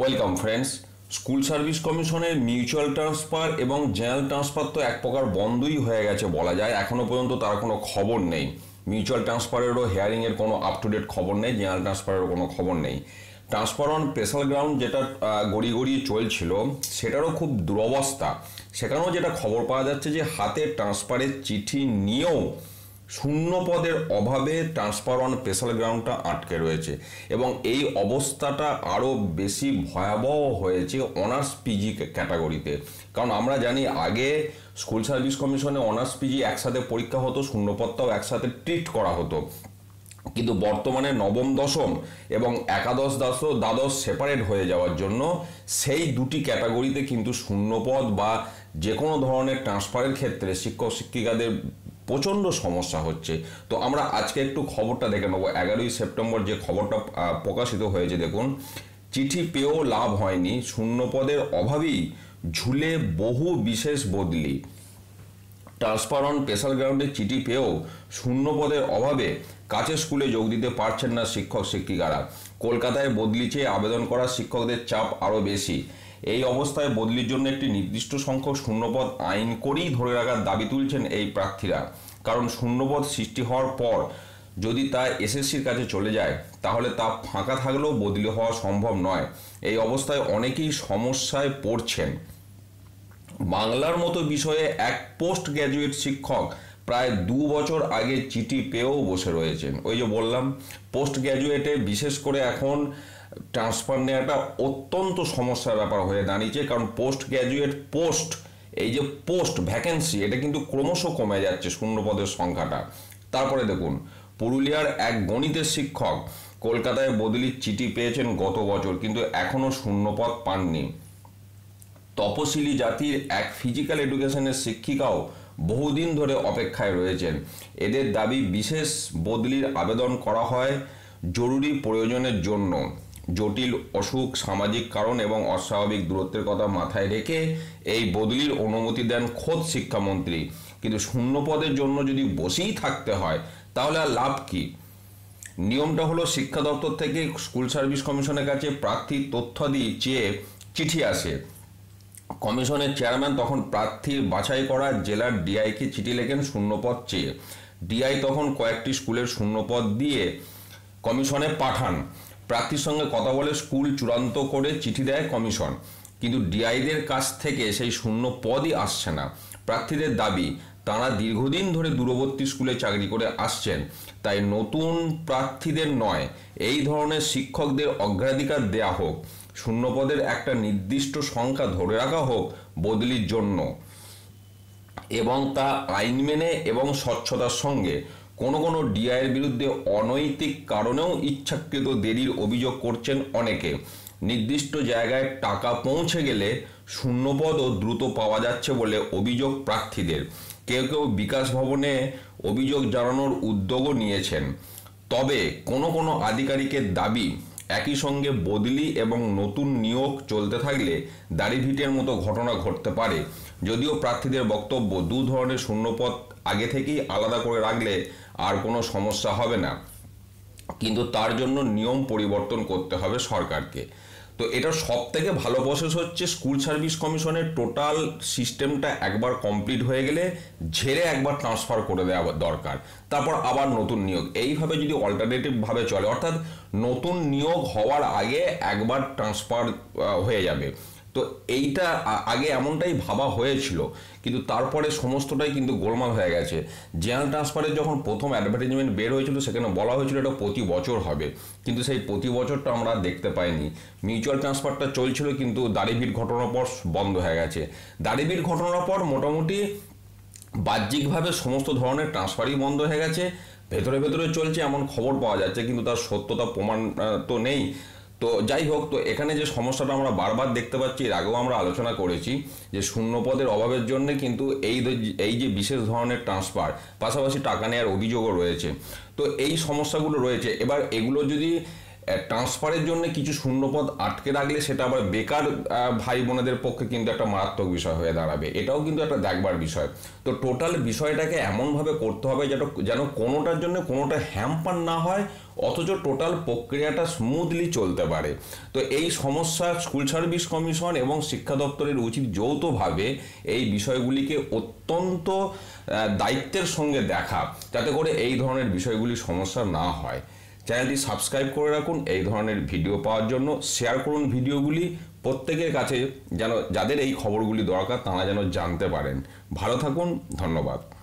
welcome friends school service কমিশনের mutual transfer এবং general transfer তো এক প্রকার বন্ধই হয়ে গেছে বলা যায় এখনও পর্যন্ত তার কোনো খবর নেই মিউচুয়াল ট্রান্সফারেরও হেয়ারিংয়ের কোনো আপ টু ডেট খবর নেই জেনারেল ট্রান্সফারেরও কোনো খবর নেই ট্রান্সফার অন স্পেশাল গ্রাউন্ড যেটা গড়ি গড়িয়ে চলছিল সেটারও খুব দুরবস্থা সেখানেও যেটা খবর পাওয়া যাচ্ছে যে হাতে ট্রান্সফারের চিঠি নিয়েও শূন্য পদের অভাবে ট্রান্সফার অন স্পেশাল গ্রাউন্ডটা আটকে রয়েছে এবং এই অবস্থাটা আরও বেশি ভয়াবহ হয়েছে অনার্স পিজি ক্যাটাগরিতে কারণ আমরা জানি আগে স্কুল সার্ভিস কমিশনে অনার্স পিজি একসাথে পরীক্ষা হতো শূন্যপদটাও একসাথে ট্রিট করা হতো কিন্তু বর্তমানে নবম দশম এবং একাদশ দশ দ্বাদশ সেপারেট হয়ে যাওয়ার জন্য সেই দুটি ক্যাটাগরিতে কিন্তু শূন্যপদ বা যে কোনো ধরনের ট্রান্সফারের ক্ষেত্রে শিক্ষক শিক্ষিকাদের প্রচণ্ড সমস্যা হচ্ছে তো আমরা আজকে একটু খবরটা দেখে নেবো এগারোই সেপ্টেম্বর যে খবরটা প্রকাশিত হয়েছে দেখুন চিঠি পেয়েও লাভ হয়নি শূন্যপদের অভাবেই ঝুলে বহু বিশেষ বদলি ট্রান্সফার স্পেশাল গ্রাউন্ডে চিঠি পেয়েও শূন্যপদের অভাবে কাছে স্কুলে যোগ দিতে পারছেন না শিক্ষক শিক্ষিকারা কলকাতায় বদলি চেয়ে আবেদন করা শিক্ষকদের চাপ আরও বেশি এই অবস্থায় বদলির জন্য একটি নির্দিষ্ট সংখ্যক শূন্যপদ আইন করেই ধরে রাখার দাবি তুলছেন এই প্রার্থীরা কারণ শূন্যপদ সৃষ্টি হওয়ার পর যদি তা এসএসসির কাছে চলে যায় তাহলে তা ফাঁকা থাকলেও বদলি হওয়া সম্ভব নয় এই অবস্থায় অনেকেই সমস্যায় পড়ছেন বাংলার মতো বিষয়ে এক পোস্ট গ্র্যাজুয়েট শিক্ষক প্রায় দু বছর আগে চিঠি পেয়েও বসে রয়েছেন ওই যে বললাম পোস্ট গ্র্যাজুয়েটে বিশেষ করে এখন ট্রান্সফার নেওয়াটা অত্যন্ত সমস্যার ব্যাপার হয়ে দাঁড়িয়েছে কারণ পোস্ট গ্র্যাজুয়েট পোস্ট এই যে পোস্ট ভ্যাকেন্সি এটা কিন্তু ক্রমশ কমে যাচ্ছে শূন্য পদের সংখ্যাটা তারপরে দেখুন পুরুলিয়ার এক গণিতের শিক্ষক কলকাতায় বদলির চিঠি পেয়েছেন গত বছর কিন্তু এখনও শূন্যপদ পাননি তপশিলি জাতির এক ফিজিক্যাল এডুকেশনের শিক্ষিকাও বহুদিন ধরে অপেক্ষায় রয়েছেন এদের দাবি বিশেষ বদলির আবেদন করা হয় জরুরি প্রয়োজনের জন্য জটিল অসুখ সামাজিক কারণ এবং অস্বাভাবিক দূরত্বের কথা মাথায় রেখে এই বদলির অনুমতি দেন খোদ শিক্ষামন্ত্রী কিন্তু শূন্য পদের জন্য যদি বসেই থাকতে হয় তাহলে আর লাভ কি নিয়মটা হলো শিক্ষা দপ্তর থেকে স্কুল সার্ভিস কমিশনের কাছে প্রার্থী তথ্যাদি চেয়ে চিঠি আসে কমিশনের চেয়ারম্যান তখন প্রার্থীর বাছাই করা জেলার ডিআইকে চিঠি লেখেন শূন্যপদ চেয়ে ডিআই তখন কয়েকটি স্কুলের শূন্যপদ দিয়ে কমিশনে পাঠান প্রার্থীর সঙ্গে কথা বলে স্কুল চূড়ান্ত করে চিঠি দেয় কমিশন কিন্তু ডিআইদের কাছ থেকে সেই শূন্য পদই আসছে না প্রার্থীদের দাবি তারা দীর্ঘদিন ধরে দূরবর্তী স্কুলে চাকরি করে আসছেন তাই নতুন প্রার্থীদের নয় এই ধরনের শিক্ষকদের অগ্রাধিকার দেয়া হোক শূন্যপদের একটা নির্দিষ্ট সংখ্যা ধরে রাখা হোক বদলির জন্য এবং তা আইন মেনে এবং স্বচ্ছতার সঙ্গে কোনো কোনো ডিআইয়ের বিরুদ্ধে অনৈতিক কারণেও ইচ্ছাকৃত দেরির অভিযোগ করছেন অনেকে নির্দিষ্ট জায়গায় টাকা পৌঁছে গেলে শূন্যপদও দ্রুত পাওয়া যাচ্ছে বলে অভিযোগ প্রার্থীদের কেউ কেউ বিকাশ ভবনে অভিযোগ জানানোর উদ্যোগও নিয়েছেন তবে কোনো কোনো আধিকারিকের দাবি একই সঙ্গে বদলি এবং নতুন নিয়োগ চলতে থাকলে দাড়িভিটের মতো ঘটনা ঘটতে পারে যদিও প্রার্থীদের বক্তব্য দু ধরনের শূন্যপদ আগে থেকেই আলাদা করে রাখলে আর কোনো সমস্যা হবে না কিন্তু তার জন্য নিয়ম পরিবর্তন করতে হবে সরকারকে তো এটা সব থেকে ভালো প্রসেস হচ্ছে স্কুল সার্ভিস কমিশনের টোটাল সিস্টেমটা একবার কমপ্লিট হয়ে গেলে ঝেড়ে একবার ট্রান্সফার করে দেওয়া দরকার তারপর আবার নতুন নিয়োগ এইভাবে যদি অল্টারনেটিভভাবে চলে অর্থাৎ নতুন নিয়োগ হওয়ার আগে একবার ট্রান্সফার হয়ে যাবে তো এইটা আগে এমনটাই ভাবা হয়েছিল কিন্তু তারপরে সমস্তটাই কিন্তু গোলমাল হয়ে গেছে জেনারেল ট্রান্সফারের যখন প্রথম অ্যাডভার্টাইজমেন্ট বের হয়েছিল সেখানে বলা হয়েছিল এটা প্রতি বছর হবে কিন্তু সেই প্রতি বছরটা আমরা দেখতে পাইনি মিউচুয়াল ট্রান্সফারটা চলছিল কিন্তু দাড়িভিট ঘটনার পর বন্ধ হয়ে গেছে দাড়িভিট ঘটনার পর মোটামুটি বাহ্যিকভাবে সমস্ত ধরনের ট্রান্সফারই বন্ধ হয়ে গেছে ভেতরে ভেতরে চলছে এমন খবর পাওয়া যাচ্ছে কিন্তু তার সত্যতা প্রমাণ তো নেই তো যাই হোক তো এখানে যে সমস্যাটা আমরা বারবার দেখতে পাচ্ছি এর আগেও আমরা আলোচনা করেছি যে শূন্যপদের অভাবের জন্য কিন্তু এই এই যে বিশেষ ধরনের ট্রান্সফার পাশাপাশি টাকা নেওয়ার অভিযোগও রয়েছে তো এই সমস্যাগুলো রয়েছে এবার এগুলো যদি ট্রান্সফারের জন্য কিছু শূন্যপদ আটকে রাখলে সেটা আবার বেকার ভাই বোনেদের পক্ষে কিন্তু একটা মারাত্মক বিষয় হয়ে দাঁড়াবে এটাও কিন্তু একটা দেখবার বিষয় তো টোটাল বিষয়টাকে এমনভাবে করতে হবে যেন যেন কোনোটার জন্য কোনোটা হ্যাম্পার না হয় অথচ টোটাল প্রক্রিয়াটা স্মুথলি চলতে পারে তো এই সমস্যা স্কুল সার্ভিস কমিশন এবং শিক্ষা দপ্তরের উচিত যৌথভাবে এই বিষয়গুলিকে অত্যন্ত দায়িত্বের সঙ্গে দেখা যাতে করে এই ধরনের বিষয়গুলি সমস্যা না হয় চ্যানেলটি সাবস্ক্রাইব করে রাখুন এই ধরনের ভিডিও পাওয়ার জন্য শেয়ার করুন ভিডিওগুলি প্রত্যেকের কাছে যেন যাদের এই খবরগুলি দরকার তারা যেন জানতে পারেন ভালো থাকুন ধন্যবাদ